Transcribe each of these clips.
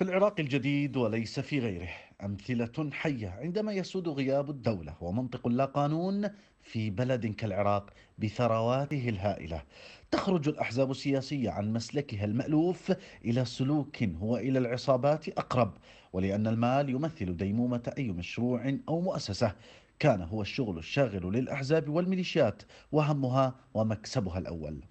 في العراق الجديد وليس في غيره امثله حيه عندما يسود غياب الدوله ومنطق لا قانون في بلد كالعراق بثرواته الهائله تخرج الاحزاب السياسيه عن مسلكها المالوف الى سلوك هو الى العصابات اقرب ولان المال يمثل ديمومه اي مشروع او مؤسسه كان هو الشغل الشاغل للاحزاب والميليشيات وهمها ومكسبها الاول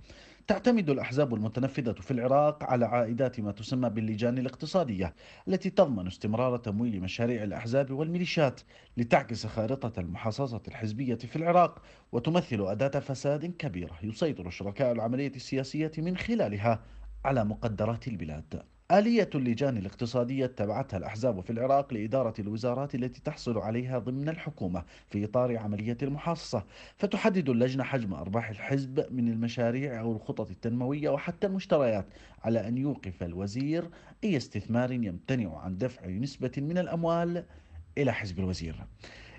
تعتمد الأحزاب المتنفذة في العراق على عائدات ما تسمى باللجان الاقتصادية التي تضمن استمرار تمويل مشاريع الأحزاب والميليشيات لتعكس خارطة المحاصصة الحزبية في العراق وتمثل أداة فساد كبيرة يسيطر شركاء العملية السياسية من خلالها على مقدرات البلاد آلية اللجان الاقتصادية اتبعتها الأحزاب في العراق لإدارة الوزارات التي تحصل عليها ضمن الحكومة في إطار عملية المحاصصة فتحدد اللجنة حجم أرباح الحزب من المشاريع أو الخطط التنموية وحتى المشتريات على أن يوقف الوزير أي استثمار يمتنع عن دفع نسبة من الأموال إلى حزب الوزير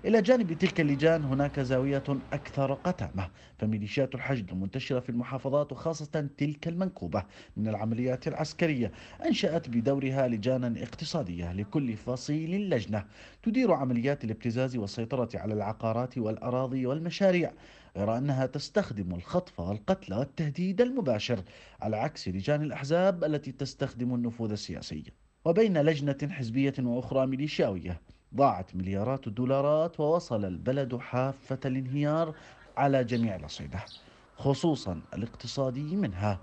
إلى جانب تلك اللجان هناك زاوية أكثر قتامة فميليشيات الحشد المنتشرة في المحافظات وخاصة تلك المنكوبة من العمليات العسكرية أنشأت بدورها لجانا اقتصادية لكل فصيل لجنة تدير عمليات الابتزاز والسيطرة على العقارات والأراضي والمشاريع غير أنها تستخدم الخطف والقتل والتهديد المباشر على عكس لجان الأحزاب التي تستخدم النفوذ السياسي وبين لجنة حزبية وأخرى ميليشياوية ضاعت مليارات الدولارات ووصل البلد حافة الانهيار على جميع الأصعدة خصوصا الاقتصادي منها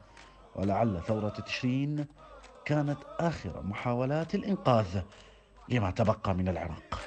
ولعل ثورة تشرين كانت آخر محاولات الإنقاذ لما تبقى من العراق